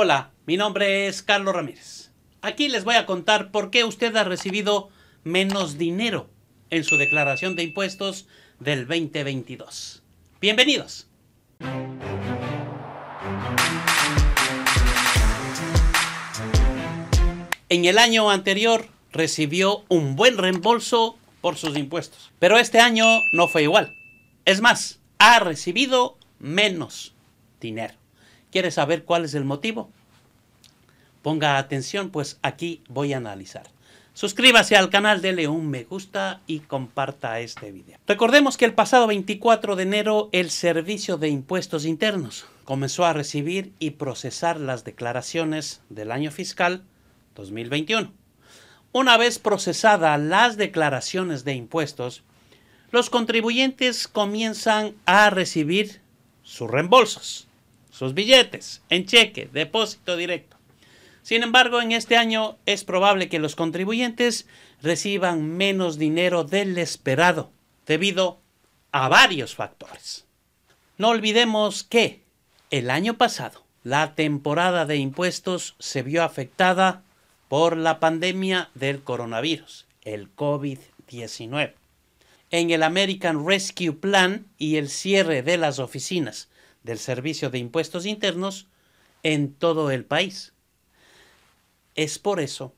Hola, mi nombre es Carlos Ramírez. Aquí les voy a contar por qué usted ha recibido menos dinero en su declaración de impuestos del 2022. Bienvenidos. En el año anterior recibió un buen reembolso por sus impuestos, pero este año no fue igual. Es más, ha recibido menos dinero. ¿Quieres saber cuál es el motivo? Ponga atención, pues aquí voy a analizar. Suscríbase al canal, de un me gusta y comparta este video. Recordemos que el pasado 24 de enero el Servicio de Impuestos Internos comenzó a recibir y procesar las declaraciones del año fiscal 2021. Una vez procesadas las declaraciones de impuestos, los contribuyentes comienzan a recibir sus reembolsos sus billetes en cheque, depósito directo. Sin embargo, en este año es probable que los contribuyentes reciban menos dinero del esperado debido a varios factores. No olvidemos que el año pasado la temporada de impuestos se vio afectada por la pandemia del coronavirus, el COVID-19. En el American Rescue Plan y el cierre de las oficinas del Servicio de Impuestos Internos en todo el país. Es por eso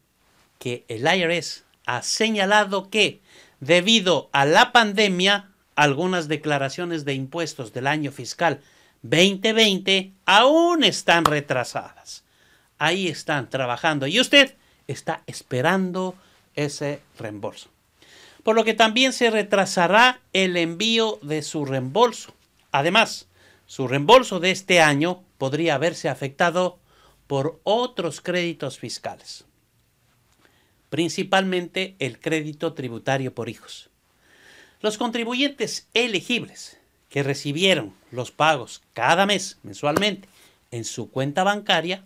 que el IRS ha señalado que, debido a la pandemia, algunas declaraciones de impuestos del año fiscal 2020 aún están retrasadas. Ahí están trabajando y usted está esperando ese reembolso. Por lo que también se retrasará el envío de su reembolso. Además, su reembolso de este año podría haberse afectado por otros créditos fiscales, principalmente el crédito tributario por hijos. Los contribuyentes elegibles que recibieron los pagos cada mes mensualmente en su cuenta bancaria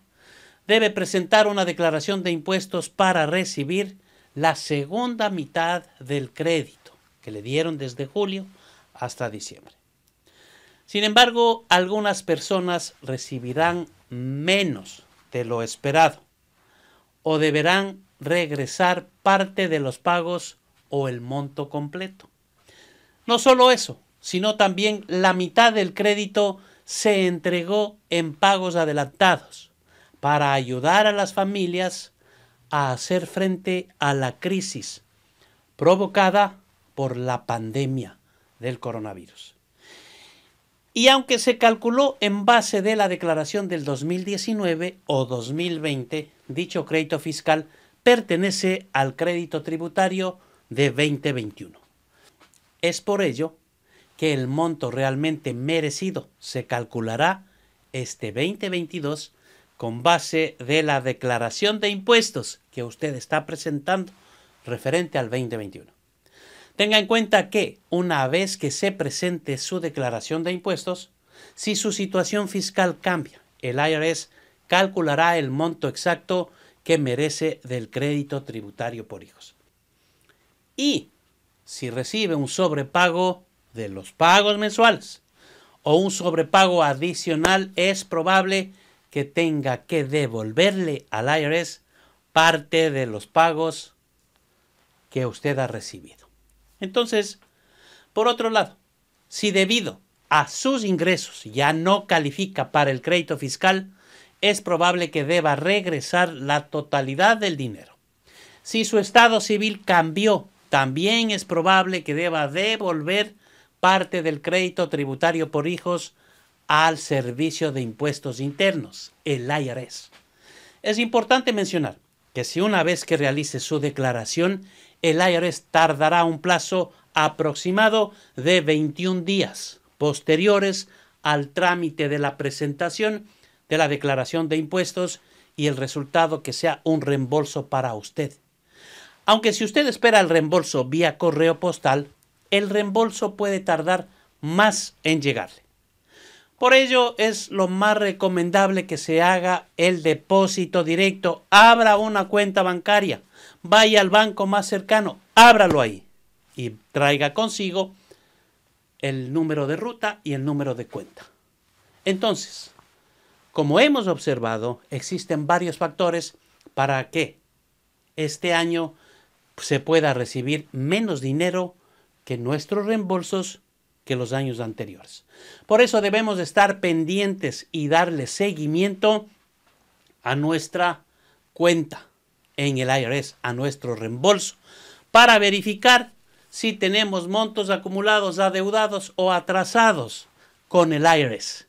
debe presentar una declaración de impuestos para recibir la segunda mitad del crédito que le dieron desde julio hasta diciembre. Sin embargo, algunas personas recibirán menos de lo esperado o deberán regresar parte de los pagos o el monto completo. No solo eso, sino también la mitad del crédito se entregó en pagos adelantados para ayudar a las familias a hacer frente a la crisis provocada por la pandemia del coronavirus y aunque se calculó en base de la declaración del 2019 o 2020, dicho crédito fiscal pertenece al crédito tributario de 2021. Es por ello que el monto realmente merecido se calculará este 2022 con base de la declaración de impuestos que usted está presentando referente al 2021. Tenga en cuenta que, una vez que se presente su declaración de impuestos, si su situación fiscal cambia, el IRS calculará el monto exacto que merece del crédito tributario por hijos. Y si recibe un sobrepago de los pagos mensuales o un sobrepago adicional, es probable que tenga que devolverle al IRS parte de los pagos que usted ha recibido. Entonces, por otro lado, si debido a sus ingresos ya no califica para el crédito fiscal, es probable que deba regresar la totalidad del dinero. Si su estado civil cambió, también es probable que deba devolver parte del crédito tributario por hijos al Servicio de Impuestos Internos, el IRS. Es importante mencionar que si una vez que realice su declaración, el IRS tardará un plazo aproximado de 21 días posteriores al trámite de la presentación de la declaración de impuestos y el resultado que sea un reembolso para usted. Aunque si usted espera el reembolso vía correo postal, el reembolso puede tardar más en llegarle. Por ello es lo más recomendable que se haga el depósito directo. Abra una cuenta bancaria, vaya al banco más cercano, ábralo ahí y traiga consigo el número de ruta y el número de cuenta. Entonces, como hemos observado, existen varios factores para que este año se pueda recibir menos dinero que nuestros reembolsos que los años anteriores. Por eso debemos estar pendientes y darle seguimiento a nuestra cuenta en el IRS, a nuestro reembolso, para verificar si tenemos montos acumulados, adeudados o atrasados con el IRS.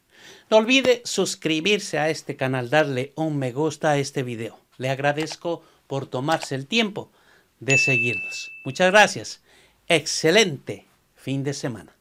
No olvide suscribirse a este canal, darle un me gusta a este video. Le agradezco por tomarse el tiempo de seguirnos. Muchas gracias. Excelente fin de semana.